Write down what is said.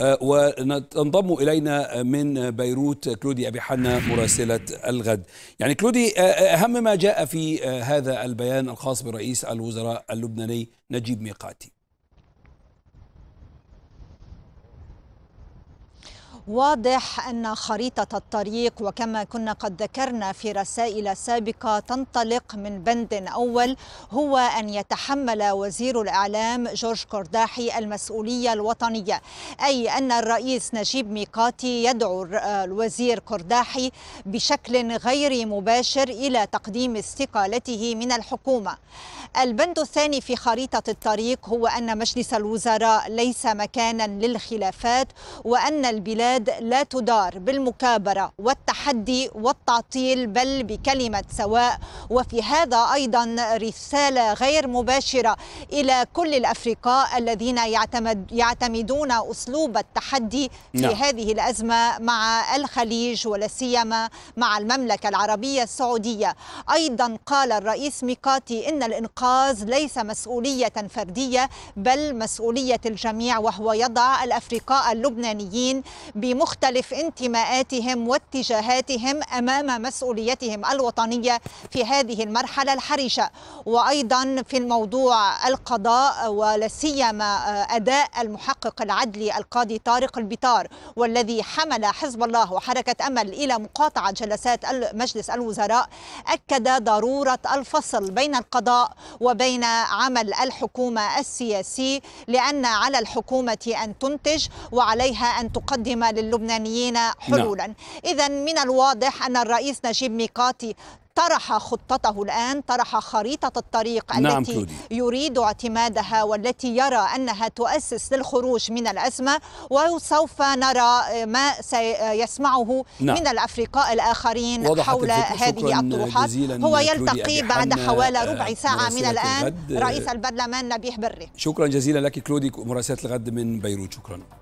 آه، وتنضم الينا من بيروت كلودي ابي حنا مراسله الغد. يعني كلودي آه، آه، اهم ما جاء في هذا البيان الخاص برئيس الوزراء اللبناني نجيب ميقاتي. واضح أن خريطة الطريق وكما كنا قد ذكرنا في رسائل سابقة تنطلق من بند أول هو أن يتحمل وزير الإعلام جورج كرداحي المسؤولية الوطنية أي أن الرئيس نجيب ميقاتي يدعو الوزير كرداحي بشكل غير مباشر إلى تقديم استقالته من الحكومة البند الثاني في خريطة الطريق هو أن مجلس الوزراء ليس مكانا للخلافات وأن البلاد بلاد لا تدار بالمكابرة والتحدي والتعطيل بل بكلمة سواء وفي هذا أيضا رسالة غير مباشرة إلى كل الأفرقاء الذين يعتمد يعتمدون أسلوب التحدي في لا. نعم. هذه الأزمة مع الخليج ولا سيما مع المملكة العربية السعودية أيضا قال الرئيس ميقاتي إن الإنقاذ ليس مسؤولية فردية بل مسؤولية الجميع وهو يضع الأفرقاء اللبنانيين بمختلف انتماءاتهم واتجاهاتهم امام مسؤوليتهم الوطنيه في هذه المرحله الحرجه وايضا في الموضوع القضاء ولا سيما آه، اداء المحقق العدلي القاضي طارق البطار والذي حمل حزب الله وحركه امل الى مقاطعه جلسات مجلس الوزراء اكد ضروره الفصل بين القضاء وبين عمل الحكومه السياسي لان على الحكومه ان تنتج وعليها ان تقدم للبنانيين نعم. حلولا نعم. إذا من الواضح أن الرئيس نجيب ميقاتي طرح خطته الآن طرح خريطة الطريق نعم التي كودي. يريد اعتمادها والتي يرى أنها تؤسس للخروج من الأزمة وسوف نرى ما سيسمعه نعم. من الأفريقاء الآخرين حول هذه الطروحات هو يلتقي بعد حوالي ربع آه، ساعة من الآن رئيس البرلمان نبيه بري شكرا جزيلا لك كلودي مراسلة الغد من بيروت شكرا